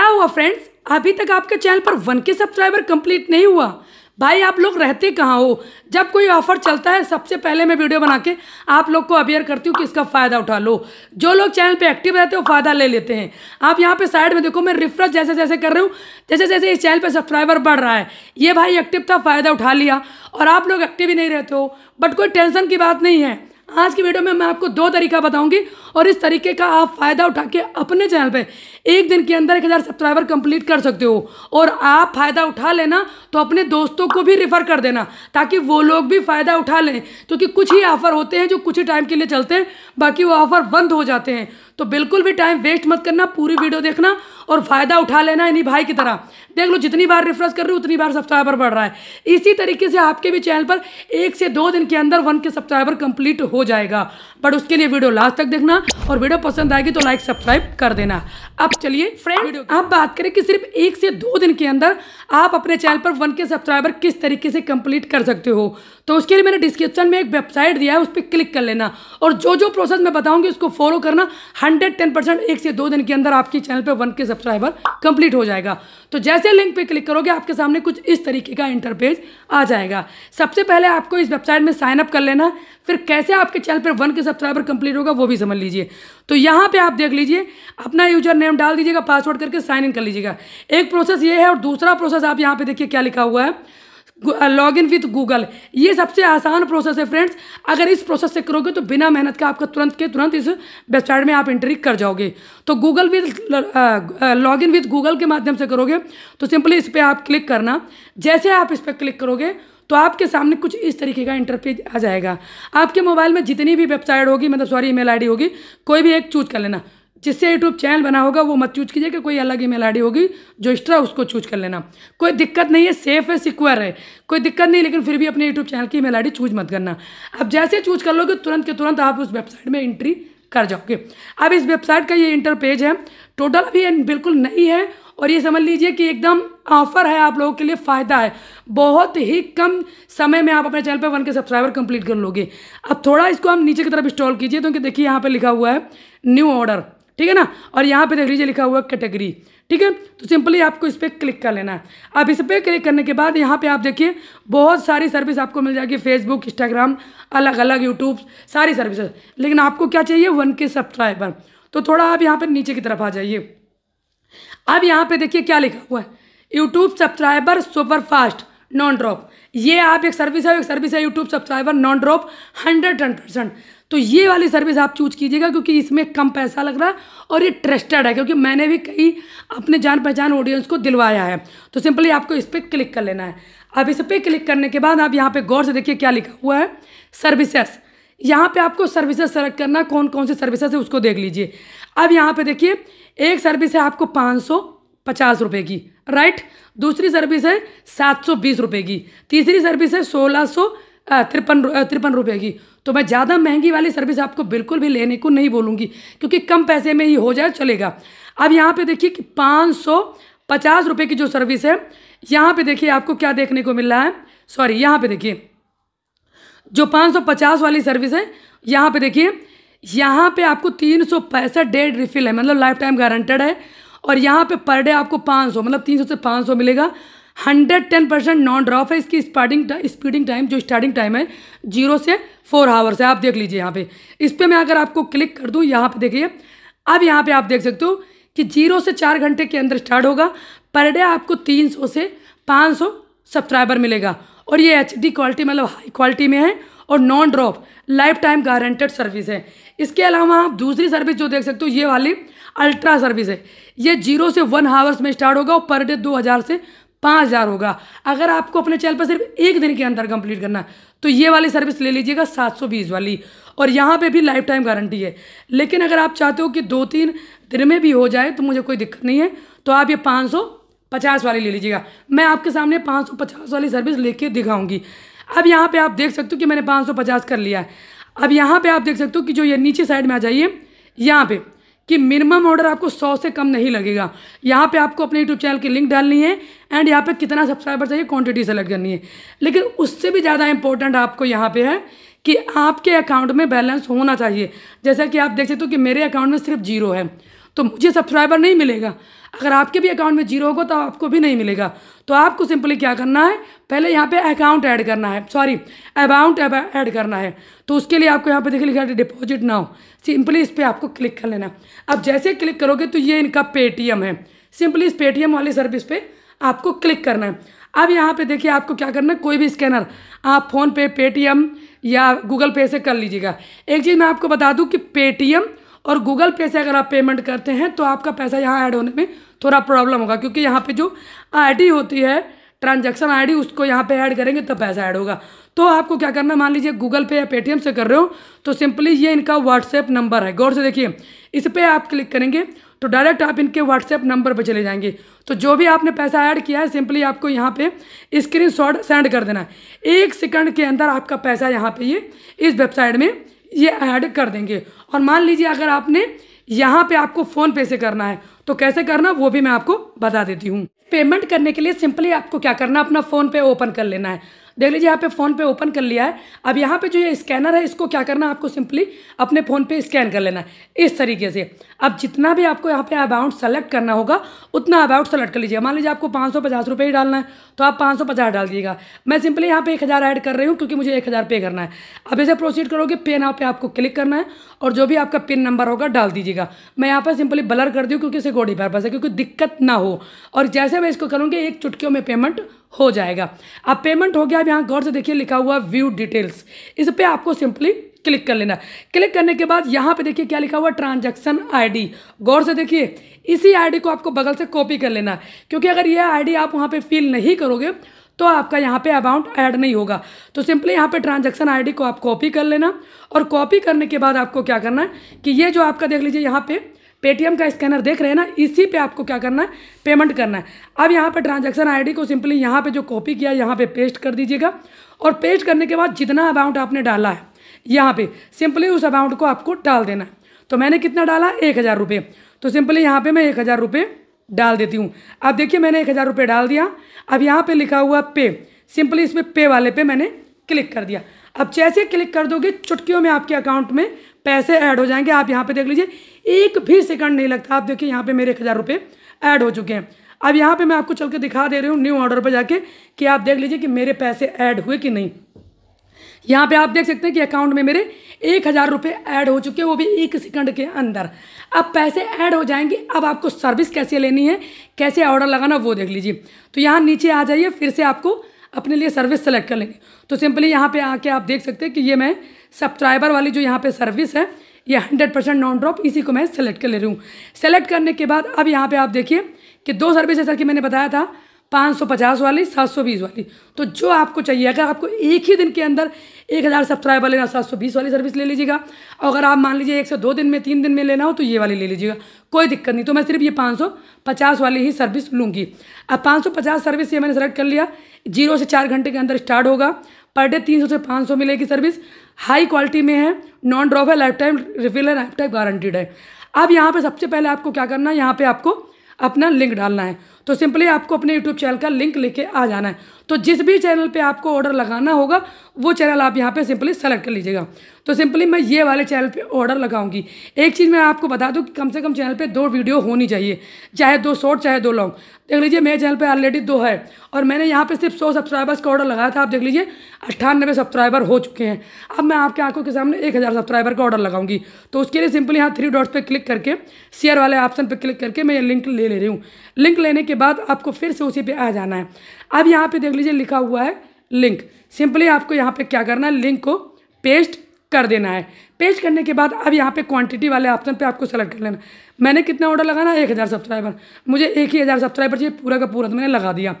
क्या हुआ फ्रेंड्स अभी तक आपके चैनल पर वन के सब्सक्राइबर कंप्लीट नहीं हुआ भाई आप लोग रहते कहाँ हो जब कोई ऑफर चलता है सबसे पहले मैं वीडियो बना के आप लोग को अवेयर करती हूँ कि इसका फ़ायदा उठा लो जो लोग चैनल पे एक्टिव रहते हो फ़ायदा ले लेते हैं आप यहाँ पे साइड में देखो मैं रिफ्रेश जैसे जैसे कर रही हूँ जैसे जैसे इस चैनल पे सब्सक्राइबर बढ़ रहा है ये भाई एक्टिव था फ़ायदा उठा लिया और आप लोग एक्टिव ही नहीं रहते हो बट कोई टेंशन की बात नहीं है आज की वीडियो में मैं आपको दो तरीका बताऊंगी और इस तरीके का आप फ़ायदा उठा के अपने चैनल पे एक दिन के अंदर एक हज़ार सब्सक्राइबर कंप्लीट कर सकते हो और आप फ़ायदा उठा लेना तो अपने दोस्तों को भी रिफर कर देना ताकि वो लोग भी फ़ायदा उठा लें क्योंकि तो कुछ ही ऑफ़र होते हैं जो कुछ ही टाइम के लिए चलते हैं बाकी वो ऑफ़र बंद हो जाते हैं तो बिल्कुल भी टाइम वेस्ट मत करना पूरी वीडियो देखना और फ़ायदा उठा लेना इन्हीं भाई की तरह देख लो जितनी बार रिफ्रेश कर रहे हो उतनी बार सब्सक्राइबर बढ़ रहा है इसी तरीके से आपके भी चैनल पर एक से दो दिन के अंदर वन के सब्सक्राइबर कंप्लीट हो जाएगा बट उसके लिए वीडियो लास्ट तक देखना और वीडियो पसंद आएगी तो लाइक सब्सक्राइब कर देना अब चलिए फ्रेंड आप बात करें कि सिर्फ एक से दो दिन के अंदर आप अपने चैनल पर वन के सब्सक्राइबर किस तरीके से कंप्लीट कर सकते हो तो उसके लिए मैंने डिस्क्रिप्शन में एक वेबसाइट दिया है उस पर क्लिक कर लेना और जो जो प्रोसेस मैं बताऊंगी उसको फॉलो करना हंड्रेड टेन परसेंट एक से दो दिन के अंदर आपके चैनल पर वन के सब्सक्राइब सब्सक्राइबर कंप्लीट हो जाएगा तो जैसे लिंक पे क्लिक करोगे आपके सामने कुछ इस तरीके का इंटरपेज आ जाएगा सबसे पहले आपको इस वेबसाइट में साइनअप कर लेना फिर कैसे आपके चैनल पर वन के सब्सक्राइबर कंप्लीट होगा वो भी समझ लीजिए तो यहाँ पर आप देख लीजिए अपना यूजर नेम डाल दीजिएगा पासवर्ड करके साइन इन कर लीजिएगा एक प्रोसेस ये है और दूसरा प्रोसेस आप यहाँ पर देखिए क्या लिखा हुआ है लॉग इन विथ गूगल ये सबसे आसान प्रोसेस है फ्रेंड्स अगर इस प्रोसेस से करोगे तो बिना मेहनत का आपका तुरंत के तुरंत इस वेबसाइट में आप एंट्री कर जाओगे तो Google with log in with Google के माध्यम से करोगे तो सिंपली इस पर आप क्लिक करना जैसे आप इस पर क्लिक करोगे तो आपके सामने कुछ इस तरीके का इंटरफेस आ जाएगा आपके मोबाइल में जितनी भी वेबसाइट होगी मतलब सॉरी ईमेल आईडी होगी कोई भी एक चूज कर लेना जिससे यूट्यूब चैनल बना होगा वो मत चूज कीजिए कि कोई अलग ईमेल आईडी होगी जो एक्स्ट्रा उसको चूज कर लेना कोई दिक्कत नहीं है सेफ है सिक्योर है कोई दिक्कत नहीं लेकिन फिर भी अपने यूट्यूब चैनल की ईमेल आईडी चूज मत करना अब जैसे चूज कर लोगे तुरंत के तुरंत आप उस वेबसाइट में एंट्री कर जाओगे अब इस वेबसाइट का ये इंटर पेज है टोटल अभी बिल्कुल नहीं है और ये समझ लीजिए कि एकदम ऑफर है आप लोगों के लिए फ़ायदा है बहुत ही कम समय में आप अपने चैनल पर वन के सब्सक्राइबर कंप्लीट कर लोगे अब थोड़ा इसको हम नीचे की तरफ इंस्टॉल कीजिए तो देखिए यहाँ पर लिखा हुआ है न्यू ऑर्डर ठीक है ना और यहाँ पे देख लीजिए लिखा हुआ कैटेगरी ठीक है तो सिंपली आपको इस पर क्लिक कर लेना है आप इस पर क्लिक करने के बाद यहाँ पे आप देखिए बहुत सारी सर्विस आपको मिल जाएगी फेसबुक इंस्टाग्राम अलग अलग यूट्यूब सारी सर्विसेज लेकिन आपको क्या चाहिए वन के सब्सक्राइबर तो थोड़ा आप यहाँ पर नीचे की तरफ आ जाइए अब यहाँ पे देखिए क्या लिखा हुआ है YouTube subscriber super fast non drop ये आप एक सर्विस है एक सर्विस है YouTube subscriber non drop hundred ten percent तो ये वाली सर्विस आप चूज कीजिएगा क्योंकि इसमें कम पैसा लग रहा है और ये ट्रस्टेड है क्योंकि मैंने भी कई अपने जान पहचान ऑडियंस को दिलवाया है तो सिंपली आपको इस पर क्लिक कर लेना है अब इस पर क्लिक करने के बाद आप यहाँ पर गौर से देखिए क्या लिखा हुआ है सर्विसेस यहाँ पे आपको सर्विसेज सेलेक्ट करना कौन कौन से सर्विसेज है उसको देख लीजिए अब यहाँ पे देखिए एक सर्विस है आपको पाँच सौ पचास रुपये की राइट दूसरी सर्विस है सात सौ बीस रुपये की तीसरी सर्विस है सोलह सौ तिरपन तिरपन रुपये की तो मैं ज़्यादा महंगी वाली सर्विस आपको बिल्कुल भी लेने को नहीं बोलूँगी क्योंकि कम पैसे में ही हो जाए चलेगा अब यहाँ पे देखिए कि पाँच सौ पचास रुपये की जो सर्विस है यहाँ पे देखिए आपको क्या देखने को मिल रहा है सॉरी यहाँ पे देखिए जो पाँच सौ पचास वाली सर्विस है यहाँ पर देखिए यहाँ पे आपको तीन सौ पैंसठ डेड रिफिल है मतलब लाइफ टाइम गारंटेड है और यहाँ पे पर डे आपको पाँच सौ मतलब तीन सौ से पाँच सौ मिलेगा hundred ten percent non drop है इसकी स्पार्टिंग स्पीडिंग टाइम जो स्टार्टिंग टाइम है जीरो से फोर आवर्स है आप देख लीजिए यहाँ पे इस पर मैं अगर आपको क्लिक कर दूँ यहाँ पे देखिए अब यहाँ पे आप देख सकते हो कि जीरो से चार घंटे के अंदर स्टार्ट होगा पर डे आपको तीन सौ से पाँच सौ सब्सक्राइबर मिलेगा और ये एच डी क्वालिटी मतलब हाई क्वालिटी में है और non drop life time guaranteed service है इसके अलावा आप दूसरी सर्विस जो देख सकते हो ये वाली अल्ट्रा सर्विस है ये जीरो से वन हावर्स में स्टार्ट होगा और पर डे दो हज़ार से पाँच हज़ार होगा अगर आपको अपने चैनल पर सिर्फ एक दिन के अंदर कंप्लीट करना है तो ये वाली सर्विस ले लीजिएगा सात सौ बीस वाली और यहाँ पे भी लाइफ टाइम गारंटी है लेकिन अगर आप चाहते हो कि दो तीन दिन में भी हो जाए तो मुझे कोई दिक्कत नहीं है तो आप ये पाँच सौ पचास वाली ले लीजिएगा मैं आपके सामने पाँच सौ पचास वाली सर्विस लेके दिखाऊंगी अब यहाँ पर आप देख सकते हो कि मैंने पाँच सौ पचास कर लिया है अब यहाँ पर आप देख सकते हो कि जो ये नीचे साइड में आ जाइए यहाँ पर कि मिनिमम ऑर्डर आपको सौ से कम नहीं लगेगा यहाँ पे आपको अपने यूट्यूब चैनल की लिंक डालनी है एंड यहाँ पे कितना सब्सक्राइबर चाहिए क्वांटिटी सेलेक्ट करनी है लेकिन उससे भी ज़्यादा इंपॉर्टेंट आपको यहाँ पे है कि आपके अकाउंट में बैलेंस होना चाहिए जैसा कि आप देख सकते हो कि मेरे अकाउंट में सिर्फ जीरो है तो मुझे सब्सक्राइबर नहीं मिलेगा अगर आपके भी अकाउंट में जीरो होगा तो आपको भी नहीं मिलेगा तो आपको सिंपली क्या करना है पहले यहाँ पे अकाउंट ऐड करना है सॉरी अमाउंट ऐड करना है तो उसके लिए आपको यहाँ पे देखिए लिखा है डिपॉजिट नाउ सिंपली इस पर आपको क्लिक कर लेना अब जैसे क्लिक करोगे तो ये इनका पेटीएम है सिंपली इस पेटीएम वाली सर्विस पे आपको क्लिक करना है अब यहाँ पर देखिए आपको क्या करना है कोई भी स्कैनर आप फोनपे पेटीएम या गूगल पे से कर लीजिएगा एक चीज़ मैं आपको बता दूँ कि पेटीएम और गूगल पे से अगर आप पेमेंट करते हैं तो आपका पैसा यहाँ ऐड होने में थोड़ा प्रॉब्लम होगा क्योंकि यहाँ पे जो आईडी होती है ट्रांजैक्शन आईडी उसको यहाँ पे ऐड करेंगे तब पैसा ऐड होगा तो आपको क्या करना मान लीजिए गूगल पे या पेटीएम से कर रहे हो तो सिंपली ये इनका व्हाट्सएप नंबर है गौर से देखिए इस पर आप क्लिक करेंगे तो डायरेक्ट आप इनके व्हाट्सएप नंबर पर चले जाएंगे तो जो भी आपने पैसा ऐड किया है सिंपली आपको यहाँ पे स्क्रीन शॉट सेंड कर देना है एक सेकंड के अंदर आपका पैसा यहाँ पे ये इस वेबसाइट में ये ऐड कर देंगे और मान लीजिए अगर आपने यहाँ पे आपको फ़ोन पे से करना है तो कैसे करना वो भी मैं आपको बता देती हूँ पेमेंट करने के लिए सिंपली आपको क्या करना अपना फ़ोन पे ओपन कर लेना है देख लीजिए यहाँ पे फ़ोन पे ओपन कर लिया है अब यहाँ पे जो ये स्कैनर है इसको क्या करना है आपको सिंपली अपने फ़ोन पे स्कैन कर लेना है इस तरीके से अब जितना भी आपको यहाँ पे अबाउंट सेलेक्ट करना होगा उतना अबाउंट सेलेक्ट कर लीजिए मान लीजिए आपको पाँच सौ पचास रुपये ही डालना है तो आप पाँच सौ पचास डाल दीजिएगा मैं सिंपली यहाँ पे एक हज़ार ऐड कर रही हूँ क्योंकि मुझे एक हज़ार पे करना है अब ऐसे प्रोसीड करोगे पे नाव पे आपको क्लिक करना है और जो भी आपका पिन नंबर होगा डाल दीजिएगा मैं यहाँ पर सिंपली बलर कर दी क्योंकि इसे गोडी पास है क्योंकि दिक्कत ना हो और जैसे मैं इसको करूँगी एक चुटकियों में पेमेंट हो जाएगा अब पेमेंट हो गया अब यहाँ गौर से देखिए लिखा हुआ व्यू डिटेल्स इस पर आपको सिंपली क्लिक कर लेना क्लिक करने के बाद यहाँ पे देखिए क्या लिखा हुआ ट्रांजैक्शन आईडी गौर से देखिए इसी आईडी को आपको बगल से कॉपी कर लेना क्योंकि अगर यह आईडी आप वहाँ पे फिल नहीं करोगे तो आपका यहाँ पे अमाउंट ऐड नहीं होगा तो सिंपली यहाँ पे ट्रांजैक्शन आईडी को आप कॉपी कर लेना और कॉपी करने के बाद आपको क्या करना है कि ये जो आपका देख लीजिए यहाँ पर पेटीएम का स्कैनर देख रहे हैं ना इसी पे आपको क्या करना है पेमेंट करना है अब यहाँ पे ट्रांजैक्शन आईडी को सिंपली यहाँ पे जो कॉपी किया यहाँ पे पेस्ट कर दीजिएगा और पेस्ट करने के बाद जितना अमाउंट आपने डाला है यहाँ पे सिंपली उस अमाउंट को आपको डाल देना है तो मैंने कितना डाला एक हज़ार रुपये तो सिंपली यहाँ पर मैं एक हज़ार रुपये डाल देती हूँ अब देखिए मैंने एक हज़ार रुपये डाल दिया अब यहाँ पर लिखा हुआ पे सिंपली इसमें पे वाले पे मैंने क्लिक कर दिया अब जैसे क्लिक कर दोगे चुटकियों में आपके अकाउंट में पैसे ऐड हो जाएंगे आप यहाँ पे देख लीजिए एक भी सेकंड नहीं लगता आप देखिए यहाँ पे मेरे एक हज़ार रुपये ऐड हो चुके हैं अब यहाँ पे मैं आपको चल के दिखा दे रही हूँ न्यू ऑर्डर पर जाके कि आप देख लीजिए कि मेरे पैसे ऐड हुए कि नहीं यहाँ पे आप देख सकते हैं कि अकाउंट में मेरे एक हज़ार रुपये ऐड हो चुके हैं वो भी एक सेकंड के अंदर अब पैसे ऐड हो जाएंगे अब आपको सर्विस कैसे लेनी है कैसे ऑर्डर लगाना वो देख लीजिए तो यहाँ नीचे आ जाइए फिर से आपको अपने लिए सर्विस सेलेक्ट कर लेंगे तो सिंपली यहाँ पे आके आप देख सकते हैं कि ये मैं सब्सक्राइबर वाली जो यहाँ पे सर्विस है ये हंड्रेड परसेंट नॉन ड्रॉप इसी को मैं सेलेक्ट कर ले रही हूँ सेलेक्ट करने के बाद अब यहाँ पर आप देखिए कि दो सर्विस जैसा कि मैंने बताया था पाँच सौ पचास वाली सात सौ बीस वाली तो जो आपको चाहिए अगर आपको एक ही दिन के अंदर एक हज़ार सब्सक्राइबर लेना सात सौ बीस वाली सर्विस ले लीजिएगा और अगर आप मान लीजिए एक से दो दिन में तीन दिन में लेना हो तो ये वाली ले लीजिएगा कोई दिक्कत नहीं तो मैं सिर्फ ये पाँच सौ पचास वाली ही सर्विस लूँगी अब पाँच सौ पचास सर्विस ये मैंने सेलेक्ट कर लिया जीरो से चार घंटे के अंदर स्टार्ट होगा पर डे तीन सौ से पाँच सौ मिलेगी सर्विस हाई क्वालिटी में है नॉन ड्रॉप है लाइफ टाइम रिफिल है लाइफ टाइम गारंटीड है अब यहाँ पे सबसे पहले आपको क्या करना है यहाँ पे आपको अपना लिंक डालना है तो सिंपली आपको अपने यूट्यूब चैनल का लिंक लेके आ जाना है तो जिस भी चैनल पे आपको ऑर्डर लगाना होगा वो चैनल आप यहाँ पे सिंपली सेलेक्ट कर लीजिएगा तो सिंपली मैं ये वाले चैनल पे ऑर्डर लगाऊंगी एक चीज़ मैं आपको बता दूँ कि कम से कम चैनल पे दो वीडियो होनी चाहिए चाहे दो शॉर्ट चाहे दो लॉन्ग देख लीजिए मेरे चैनल पर ऑलरेडी दो है और मैंने यहाँ पर सिर्फ सौ सब्सक्राइबर्स का ऑर्डर लगाया था आप देख लीजिए अट्ठानबे सब्सक्राइबर हो चुके हैं अब मैं आपके आंखों के सामने एक हज़ार सब्सक्राइबर का ऑर्डर लगाऊंगी तो उसके लिए सिंपली यहाँ थ्री डॉट्स पर क्लिक करके शेयर वाले ऑप्शन पर क्लिक करके मैं ये लिंक ले ले रही हूँ लिंक लेने के बाद आपको फिर से उसी पे आ जाना है अब यहाँ पे देख लीजिए लिखा हुआ है लिंक सिंपली आपको यहाँ पे क्या करना है लिंक को पेस्ट कर देना है पेस्ट करने के बाद अब यहाँ पे क्वांटिटी वाले ऑप्शन पे आपको सेलेक्ट कर लेना मैंने कितना ऑर्डर लगाना एक हज़ार सब्सक्राइबर मुझे एक ही हज़ार सब्सक्राइबर चाहिए पूरा का पूरा तो मैंने लगा दिया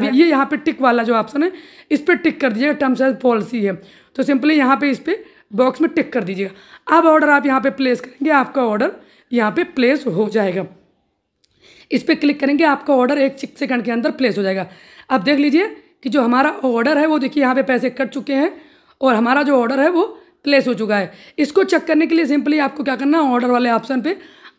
अब हाँ। ये यहाँ पे टिक वाला जो ऑप्शन है इस पर टिक कर दीजिएगा टर्म्स एंड पॉलिसी है तो सिंपली यहाँ पर इस पर बॉक्स में टिक कर दीजिएगा अब ऑर्डर आप यहाँ पर प्लेस करेंगे आपका ऑर्डर यहाँ पर प्लेस हो जाएगा इस पर क्लिक करेंगे आपका ऑर्डर एक सेकंड के अंदर प्लेस हो जाएगा अब देख लीजिए कि जो हमारा ऑर्डर है वो देखिए यहाँ पे पैसे कट चुके हैं और हमारा जो ऑर्डर है वो प्लेस हो चुका है इसको चेक करने के लिए सिंपली आपको क्या करना है ऑर्डर वाले ऑप्शन पर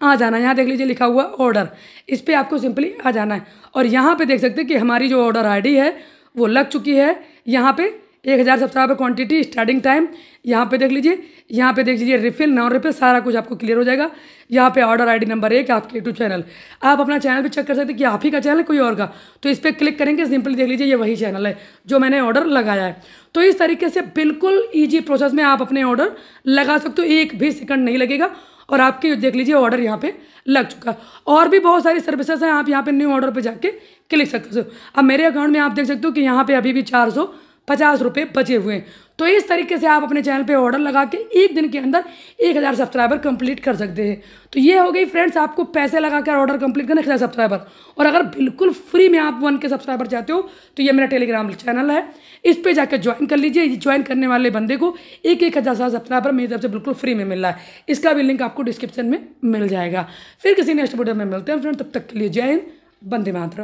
आ जाना है यहाँ देख लीजिए लिखा हुआ ऑर्डर इस पर आपको सिंपली आ जाना है और यहाँ पर देख सकते हैं कि हमारी जो ऑर्डर आई है वो लग चुकी है यहाँ पर एक हज़ार सब्सक्राइबर क्वांटिटी स्टार्टिंग टाइम यहाँ पे देख लीजिए यहाँ पे देख लीजिए रिफिल नॉन रिफिल सारा कुछ आपको क्लियर हो जाएगा यहाँ पे ऑर्डर आईडी नंबर एक आपके यूट्यूब चैनल आप अपना चैनल भी चेक कर सकते हैं कि आप ही का चैनल है कोई और का तो इस पर क्लिक करेंगे सिंपली देख लीजिए ये वही चैनल है जो मैंने ऑर्डर लगाया है तो इस तरीके से बिल्कुल ईजी प्रोसेस में आप अपने ऑर्डर लगा सकते हो एक भी सेकंड नहीं लगेगा और आपके देख लीजिए ऑर्डर यहाँ पे लग चुका है और भी बहुत सारी सर्विसेज हैं आप यहाँ पे न्यू ऑर्डर पे जाके क्लिक सकते हो अब मेरे अकाउंट में आप देख सकते हो कि यहाँ पे अभी भी चार सौ पचास रुपये बचे हुए हैं तो इस तरीके से आप अपने चैनल पे ऑर्डर लगा के एक दिन के अंदर एक हज़ार सब्सक्राइबर कंप्लीट कर सकते हैं तो ये हो गई फ्रेंड्स आपको पैसे लगा कर ऑर्डर कंप्लीट करना हज़ार सब्सक्राइबर और अगर बिल्कुल फ्री में आप वन के सब्सक्राइबर चाहते हो तो ये मेरा टेलीग्राम चैनल है इस पर जाकर ज्वाइन कर लीजिए ज्वाइन करने वाले बंदे को एक एक हज़ार सब्सक्राइबर मेरी तरफ से बिल्कुल फ्री में मिल रहा है इसका भी लिंक आपको डिस्क्रिप्शन में मिल जाएगा फिर किसी नेक्स्ट वीडियो में मिलते हैं फ्रेंड तब तक के लिए जय हिंद बंदे मात्र